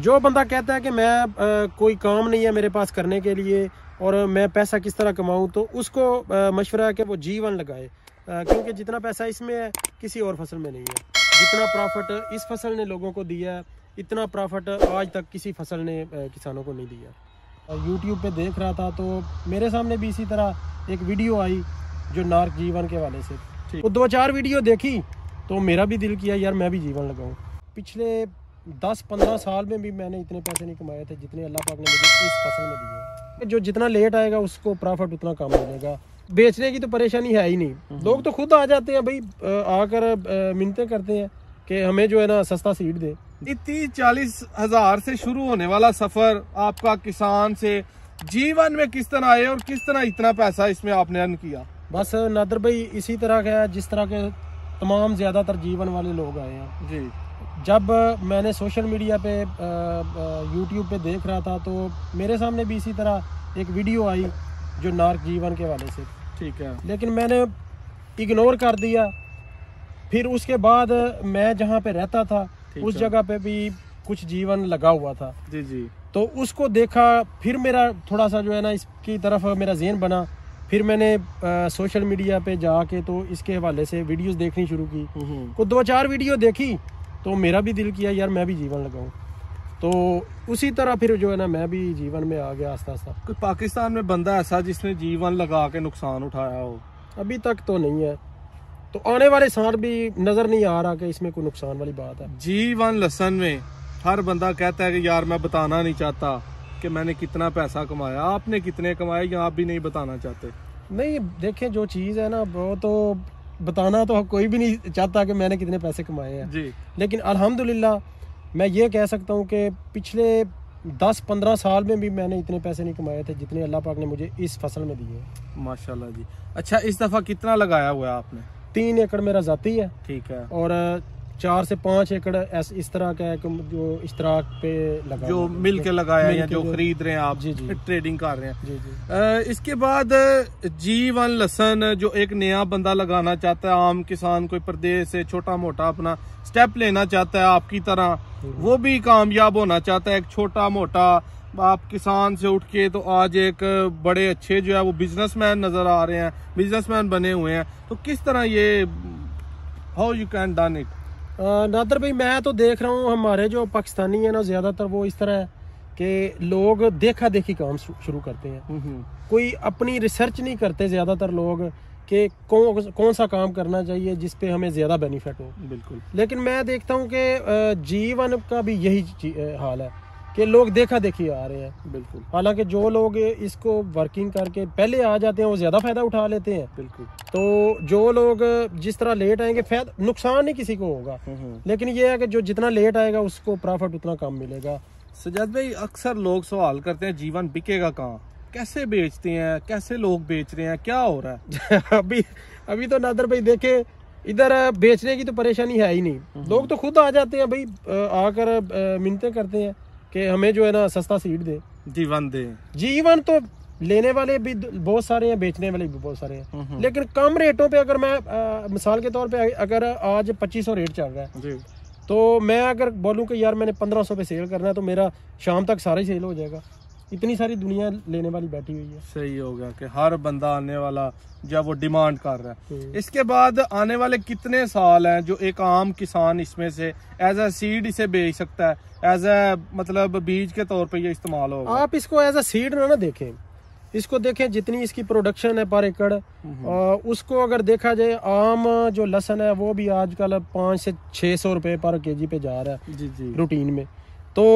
जो बंदा कहता है कि मैं आ, कोई काम नहीं है मेरे पास करने के लिए और मैं पैसा किस तरह कमाऊं तो उसको मशवरा है कि वो जीवन लगाए क्योंकि जितना पैसा इसमें है किसी और फसल में नहीं है जितना प्रॉफिट इस फसल ने लोगों को दिया है इतना प्रॉफिट आज तक किसी फसल ने किसानों को नहीं दिया यूट्यूब पर देख रहा था तो मेरे सामने भी इसी तरह एक वीडियो आई जो नार्क जीवन के वाले से वो दो चार वीडियो देखी तो मेरा भी दिल किया यार मैं भी जीवन लगाऊँ पिछले दस पंद्रह साल में भी मैंने इतने पैसे नहीं कमाए थे जितने अल्लाह पाक ने मुझे इस फसल में दिए जो जितना लेट आएगा उसको प्रॉफिट उतना कम मिलेगा बेचने की तो परेशानी है ही नहीं हम्म। लोग तो खुद आ जाते हैं भाई आकर मिनते करते हैं कि हमें जो है ना सस्ता सीट दे तीस चालीस हजार से शुरू होने वाला सफर आपका किसान से जीवन में किस तरह आए और किस तरह इतना पैसा इसमें आपने अर्न किया बस नादर भाई इसी तरह का जिस तरह के तमाम ज्यादातर जीवन वाले लोग आए हैं जी जब मैंने सोशल मीडिया पे यूट्यूब पे देख रहा था तो मेरे सामने भी इसी तरह एक वीडियो आई जो नार्क जीवन के वाले से ठीक है लेकिन मैंने इग्नोर कर दिया फिर उसके बाद मैं जहाँ पे रहता था उस जगह पे भी कुछ जीवन लगा हुआ था जी जी तो उसको देखा फिर मेरा थोड़ा सा जो है ना इसकी तरफ मेरा जेन बना फिर मैंने आ, सोशल मीडिया पे जाके तो इसके हवाले से वीडियोस देखनी शुरू की हम्म। तो दो चार वीडियो देखी तो मेरा भी दिल किया यार मैं भी जीवन लगाऊँ तो उसी तरह फिर जो है ना मैं भी जीवन में आ गया आस्ता आस्ता कोई पाकिस्तान में बंदा ऐसा जिसने जीवन लगा के नुकसान उठाया हो अभी तक तो नहीं है तो आने वाले साल भी नज़र नहीं आ रहा कि इसमें कोई नुकसान वाली बात है जीवन लसन में हर बंदा कहता है कि यार मैं बताना नहीं चाहता कि मैंने कितना पैसा कमाया आपने कितने कमाए या आप भी नहीं बताना चाहते नहीं देखें जो चीज़ है ना वो तो बताना तो कोई भी नहीं चाहता कि मैंने कितने पैसे कमाए हैं जी लेकिन अल्हम्दुलिल्लाह मैं ये कह सकता हूँ कि पिछले दस पंद्रह साल में भी मैंने इतने पैसे नहीं कमाए थे जितने अल्लाह पाक ने मुझे इस फसल में दिए माशाल्लाह जी अच्छा इस दफ़ा कितना लगाया हुआ है आपने तीन एकड़ मेरा जाती है ठीक है और चार से पाँच एकड़ ऐस इस तरह का एक जो तरह पे लगा जो मिल के लगाया है या जो, जो खरीद रहे हैं आप जी जी ट्रेडिंग कर रहे हैं जी जी आ, इसके बाद जी वन लसन जो एक नया बंदा लगाना चाहता है आम किसान कोई प्रदेश से छोटा मोटा अपना स्टेप लेना चाहता है आपकी तरह वो भी कामयाब होना चाहता है एक छोटा मोटा आप किसान से उठ के तो आज एक बड़े अच्छे जो है वो बिजनेसमैन नजर आ रहे हैं बिजनेसमैन बने हुए हैं तो किस तरह ये how you can done it नादर भाई मैं तो देख रहा हूँ हमारे जो पाकिस्तानी है ना ज़्यादातर वो इस तरह है कि लोग देखा देखी काम शुरू करते हैं हम्म, हम्म। कोई अपनी रिसर्च नहीं करते ज़्यादातर लोग कि कौन कौन सा काम करना चाहिए जिस पे हमें ज़्यादा बेनिफिट हो बिल्कुल लेकिन मैं देखता हूँ कि जीवन का भी यही हाल है कि लोग देखा देखी आ रहे हैं बिल्कुल हालांकि जो लोग इसको वर्किंग करके पहले आ जाते हैं वो ज़्यादा फ़ायदा उठा लेते हैं बिल्कुल तो जो लोग जिस तरह लेट आएंगे फायदा नुकसान ही किसी को होगा हम्म, हम्म। लेकिन ये है कि जो जितना लेट आएगा उसको प्रॉफिट उतना कम मिलेगा सजाद भाई अक्सर लोग सवाल करते हैं जीवन बिकेगा कहाँ कैसे बेचते हैं कैसे लोग बेच रहे हैं क्या हो रहा है अभी अभी तो नादर भाई देखे इधर बेचने की तो परेशानी है ही नहीं हम्म, लोग तो खुद आ जाते हैं भाई आकर मिनते करते हैं कि हमें जो है ना सस्ता सीड दे जीवन दे जीवन तो लेने वाले भी बहुत सारे हैं बेचने वाले भी बहुत सारे हैं हम्म, हम्म। लेकिन कम रेटों पे अगर मैं आ, मिसाल के तौर पे अगर आज 2500 रेट चल रहा है तो मैं अगर बोलूं कि यार मैंने 1500 पे सेल करना है तो मेरा शाम तक सारा ही सेल हो जाएगा इतनी सारी दुनिया लेने वाली बैठी हुई है सही हो गया कि हर बंदा आने वाला जो वो डिमांड कर रहा है हम्म। इसके बाद आने वाले कितने साल हैं जो एक आम किसान इसमें से एज ए सीड इसे बेच सकता है एज ए मतलब बीज के तौर पे ये इस्तेमाल होगा आप इसको एज ए सीड ना ना देखें इसको देखें जितनी इसकी प्रोडक्शन है पर एकड़ आ, हम्म। उसको अगर देखा जाए आम जो लहसन है वो भी आजकल पाँच से छः सौ रुपये पर केजी पे जा रहा है जी जी रूटीन में तो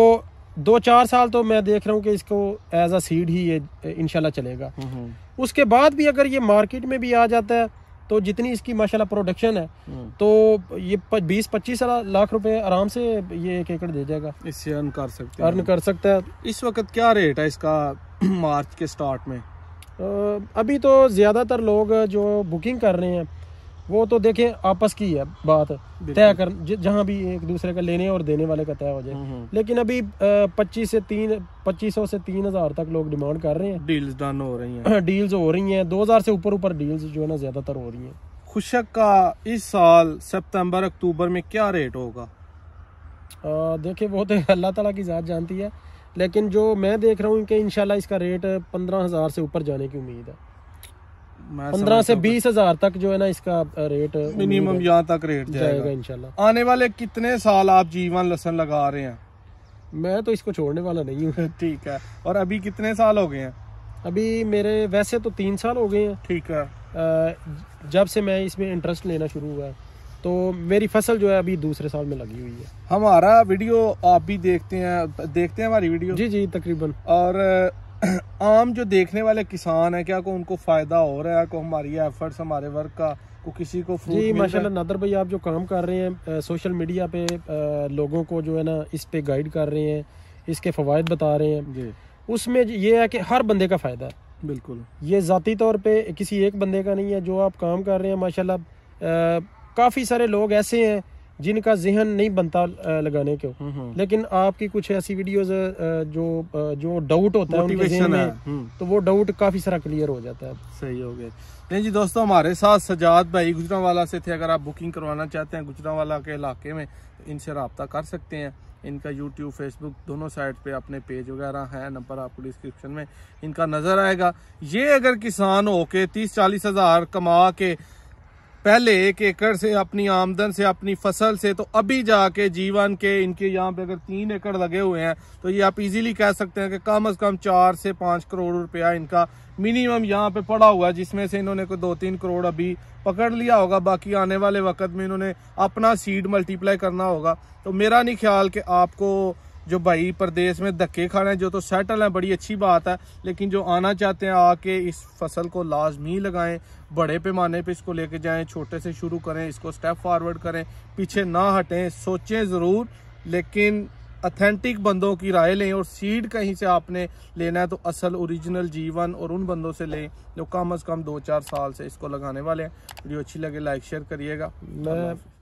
दो चार साल तो मैं देख रहा हूँ कि इसको एज अ सीड ही ये इनशाला चलेगा हम्म, हम्म। उसके बाद भी अगर ये मार्केट में भी आ जाता है तो जितनी इसकी माशाल्लाह प्रोडक्शन है हम्म। तो ये बीस पच्चीस लाख रुपए आराम से ये एक एकड़ दे जाएगा इससे अर्न कर सकते अर्न कर सकता है इस वक्त क्या रेट है इसका मार्च के स्टार्ट में अभी तो ज़्यादातर लोग जो बुकिंग कर रहे हैं वो तो देखे आपस की है बात तय कर जहाँ भी एक दूसरे का लेने और देने वाले का तय हो जाए लेकिन अभी पच्चीस से तीन पच्चीस से तीन हजार तक लोग डिमांड कर रहे हैं डील्स डन हो रही हैं डील्स हो रही हैं दो हजार से ऊपर ऊपर डील्स जो है ना ज्यादातर हो रही हैं खुशक का इस साल सितंबर अक्टूबर में क्या रेट होगा देखिये वो तो अल्लाह तला की ज़ात जानती है लेकिन जो मैं देख रहा हूँ कि इनशाला इसका रेट पंद्रह हज़ार से ऊपर जाने की उम्मीद है पंद्रह से बीस हजार तक जो है ना इसका रेट मिनिमम यहाँ तक रेट जाएगा इंशाल्लाह आने वाले कितने साल आप जीवन लसन लगा रहे हैं मैं तो इसको छोड़ने वाला नहीं हूँ ठीक है और अभी कितने साल हो गए हैं अभी मेरे वैसे तो तीन साल हो गए हैं ठीक है जब से मैं इसमें इंटरेस्ट लेना शुरू हुआ है तो मेरी फसल जो है अभी दूसरे साल में लगी हुई है हमारा वीडियो आप भी देखते हैं देखते हैं हमारी वीडियो जी जी तकरीबन और आम जो देखने वाले किसान हैं क्या को उनको फ़ायदा हो रहा है को हमारी एफर्ट्स हमारे वर्क का को किसी को जी माशाल्लाह नादर भाई आप जो काम कर रहे हैं आ, सोशल मीडिया पे आ, लोगों को जो है ना इस पे गाइड कर रहे हैं इसके फवायद बता रहे हैं जी उसमें ये है कि हर बंदे का फ़ायदा है बिल्कुल ये जतीी तौर पर किसी एक बंदे का नहीं है जो आप काम कर रहे हैं माशा काफ़ी सारे लोग ऐसे हैं जिनका जहन नहीं बनता लगाने के हम्म, हम्म। लेकिन आपकी कुछ ऐसी वीडियोस जो जो डाउट होता है उनके जहन में हम्म। तो वो डाउट काफी सारा क्लियर हो जाता है सही हो गया नहीं जी दोस्तों हमारे साथ सजाद भाई गुजरा वाला से थे अगर आप बुकिंग करवाना चाहते हैं गुजरा वाला के इलाके में तो इनसे रबता कर सकते हैं इनका यूट्यूब फेसबुक दोनों साइड पे अपने पेज वगैरह हैं नंबर आपको डिस्क्रिप्शन में इनका नज़र आएगा ये अगर किसान होके तीस चालीस हज़ार कमा के पहले एक एकड़ से अपनी आमदन से अपनी फसल से तो अभी जाके जीवन के इनके यहाँ पे अगर तीन एकड़ लगे हुए हैं तो ये आप इजीली कह सकते हैं कि कम से कम चार से पाँच करोड़ रुपया इनका मिनिमम यहाँ पे पड़ा हुआ है जिसमें से इन्होंने कोई दो तीन करोड़ अभी पकड़ लिया होगा बाकी आने वाले वक्त में इन्होंने अपना सीड मल्टीप्लाई करना होगा तो मेरा नहीं ख्याल कि आपको जो भाई प्रदेश में धक्के खा रहे हैं जो तो सेटल हैं बड़ी अच्छी बात है लेकिन जो आना चाहते हैं आके इस फसल को लाजमी लगाएं बड़े पैमाने पे इसको लेके जाएं छोटे से शुरू करें इसको स्टेप फॉरवर्ड करें पीछे ना हटें सोचें ज़रूर लेकिन अथेंटिक बंदों की राय लें और सीड कहीं से आपने लेना है तो असल ओरिजिनल जीवन और उन बंदों से लें जो कम अज़ कम दो चार साल से इसको लगाने वाले हैं वीडियो अच्छी लगे लाइक शेयर करिएगा मैं